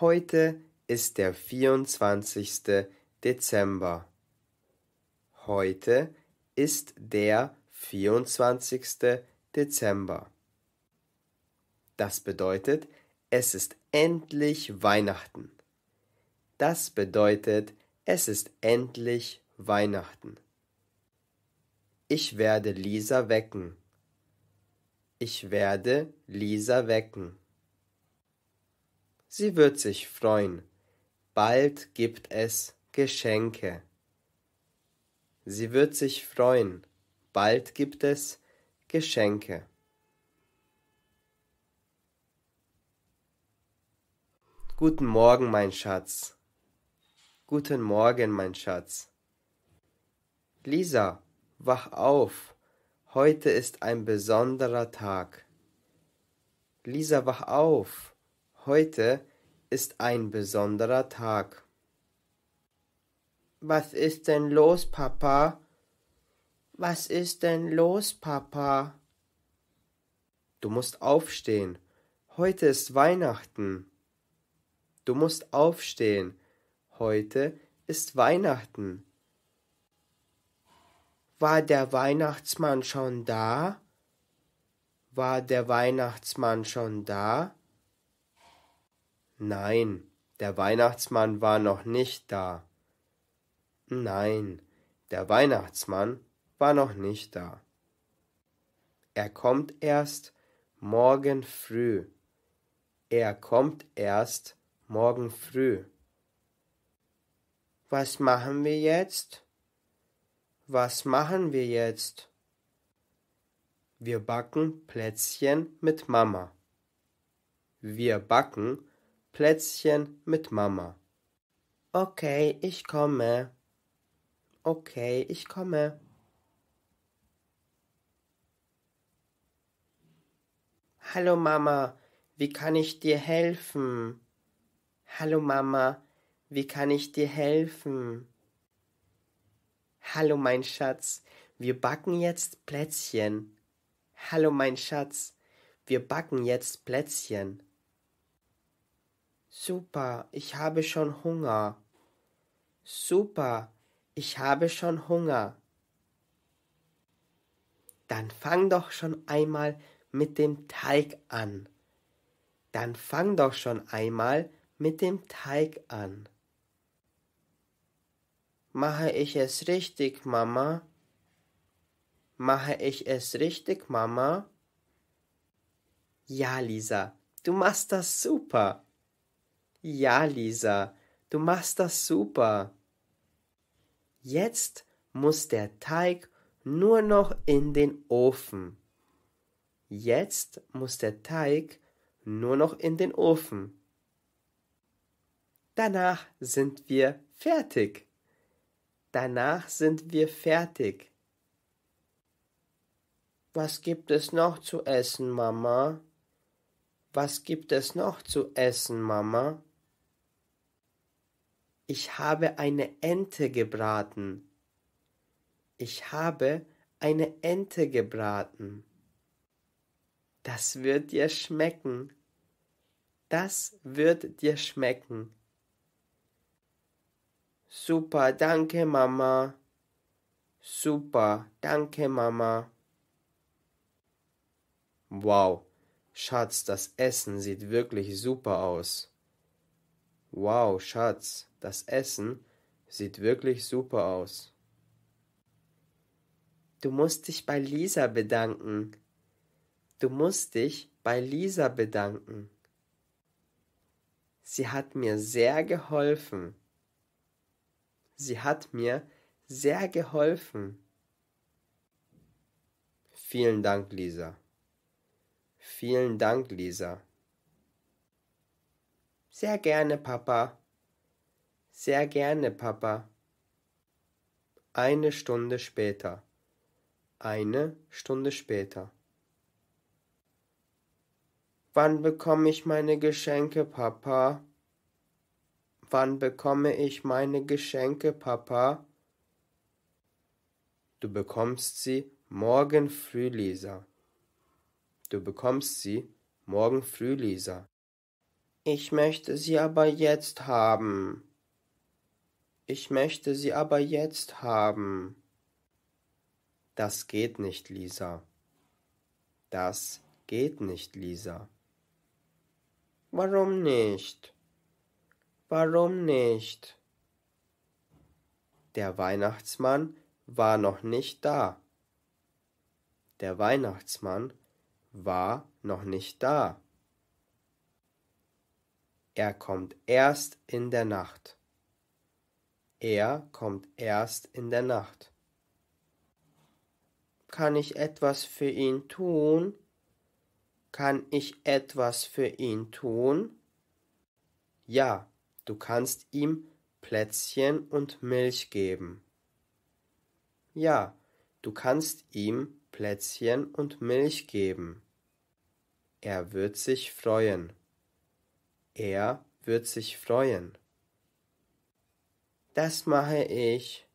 Heute ist der 24. Dezember. Heute ist der 24. Dezember. Das bedeutet, es ist endlich Weihnachten. Das bedeutet, es ist endlich Weihnachten. Ich werde Lisa wecken. Ich werde Lisa wecken sie wird sich freuen, bald gibt es Geschenke. Sie wird sich freuen, bald gibt es Geschenke. Guten Morgen, mein Schatz. Guten Morgen, mein Schatz. Lisa, wach auf. Heute ist ein besonderer Tag. Lisa, wach auf. Heute ist ein besonderer Tag. Was ist denn los, Papa? Was ist denn los, Papa? Du musst aufstehen. Heute ist Weihnachten. Du musst aufstehen. Heute ist Weihnachten. War der Weihnachtsmann schon da? War der Weihnachtsmann schon da? Nein, der Weihnachtsmann war noch nicht da. Nein, der Weihnachtsmann war noch nicht da. Er kommt erst morgen früh. Er kommt erst morgen früh. Was machen wir jetzt? Was machen wir jetzt? Wir backen Plätzchen mit Mama. Wir backen Plätzchen mit Mama. Okay, ich komme. Okay, ich komme. Hallo Mama, wie kann ich dir helfen? Hallo Mama, wie kann ich dir helfen? Hallo mein Schatz, wir backen jetzt Plätzchen. Hallo mein Schatz, wir backen jetzt Plätzchen. Super, ich habe schon Hunger. Super, ich habe schon Hunger. Dann fang doch schon einmal mit dem Teig an. Dann fang doch schon einmal mit dem Teig an. Mache ich es richtig, Mama? Mache ich es richtig, Mama? Ja, Lisa, du machst das super. Ja, Lisa, du machst das super. Jetzt muss der Teig nur noch in den Ofen. Jetzt muss der Teig nur noch in den Ofen. Danach sind wir fertig. Danach sind wir fertig. Was gibt es noch zu essen, Mama? Was gibt es noch zu essen, Mama? Ich habe eine Ente gebraten. Ich habe eine Ente gebraten. Das wird dir schmecken. Das wird dir schmecken. Super, danke, Mama. Super, danke, Mama. Wow, Schatz, das Essen sieht wirklich super aus. Wow, Schatz, das Essen sieht wirklich super aus. Du musst dich bei Lisa bedanken. Du musst dich bei Lisa bedanken. Sie hat mir sehr geholfen. Sie hat mir sehr geholfen. Vielen Dank, Lisa. Vielen Dank, Lisa. Sehr gerne, Papa. Sehr gerne, Papa. Eine Stunde später. Eine Stunde später. Wann bekomme ich meine Geschenke, Papa? Wann bekomme ich meine Geschenke, Papa? Du bekommst sie morgen früh, Lisa. Du bekommst sie morgen früh, Lisa. Ich möchte sie aber jetzt haben. Ich möchte sie aber jetzt haben. Das geht nicht, Lisa. Das geht nicht, Lisa. Warum nicht? Warum nicht? Der Weihnachtsmann war noch nicht da. Der Weihnachtsmann war noch nicht da. Er kommt erst in der Nacht. Er kommt erst in der Nacht. Kann ich etwas für ihn tun? Kann ich etwas für ihn tun? Ja, du kannst ihm Plätzchen und Milch geben. Ja, du kannst ihm Plätzchen und Milch geben. Er wird sich freuen. Er wird sich freuen. Das mache ich.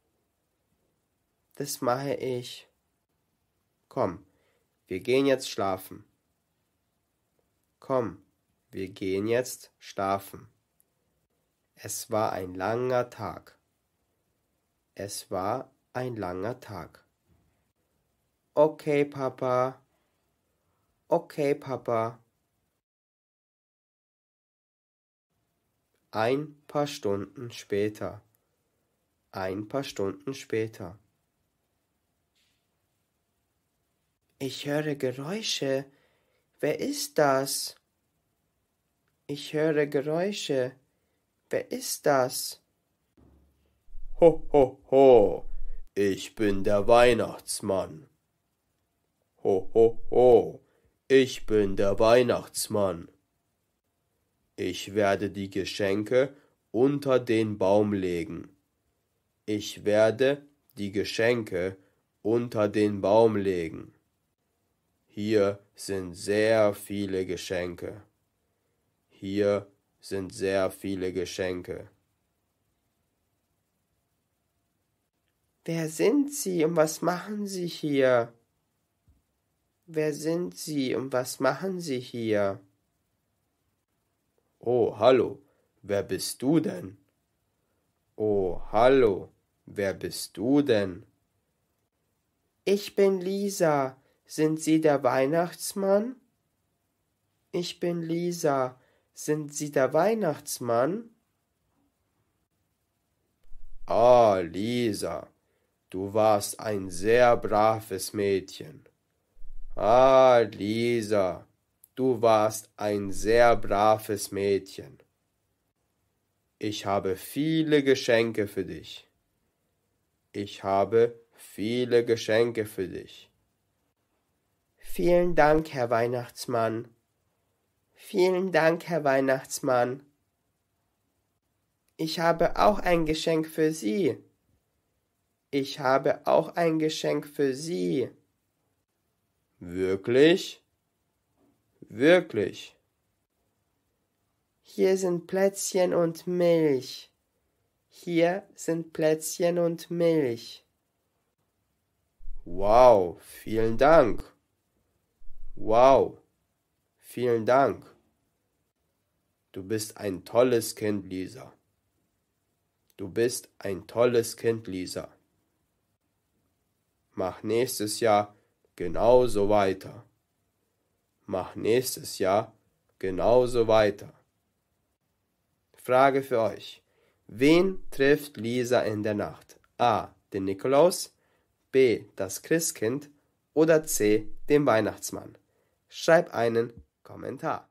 Das mache ich. Komm, wir gehen jetzt schlafen. Komm, wir gehen jetzt schlafen. Es war ein langer Tag. Es war ein langer Tag. Okay, Papa. Okay, Papa. Ein paar Stunden später. Ein paar Stunden später. Ich höre Geräusche. Wer ist das? Ich höre Geräusche. Wer ist das? Ho, ho, ho. Ich bin der Weihnachtsmann. Ho, ho, ho. Ich bin der Weihnachtsmann. Ich werde die Geschenke unter den Baum legen. Ich werde die Geschenke unter den Baum legen. Hier sind sehr viele Geschenke. Hier sind sehr viele Geschenke. Wer sind Sie und was machen Sie hier? Wer sind Sie und was machen Sie hier? Oh, hallo, wer bist du denn? Oh, hallo, wer bist du denn? Ich bin Lisa. Sind Sie der Weihnachtsmann? Ich bin Lisa. Sind Sie der Weihnachtsmann? Ah, Lisa, du warst ein sehr braves Mädchen. Ah, Lisa, Du warst ein sehr braves Mädchen. Ich habe viele Geschenke für dich. Ich habe viele Geschenke für dich. Vielen Dank, Herr Weihnachtsmann. Vielen Dank, Herr Weihnachtsmann. Ich habe auch ein Geschenk für Sie. Ich habe auch ein Geschenk für Sie. Wirklich? Wirklich. Hier sind Plätzchen und Milch. Hier sind Plätzchen und Milch. Wow, vielen Dank. Wow, vielen Dank. Du bist ein tolles Kind, Lisa. Du bist ein tolles Kind, Lisa. Mach nächstes Jahr genauso weiter. Mach nächstes Jahr genauso weiter. Frage für euch. Wen trifft Lisa in der Nacht? A. Den Nikolaus, B. das Christkind oder C. den Weihnachtsmann? Schreib einen Kommentar.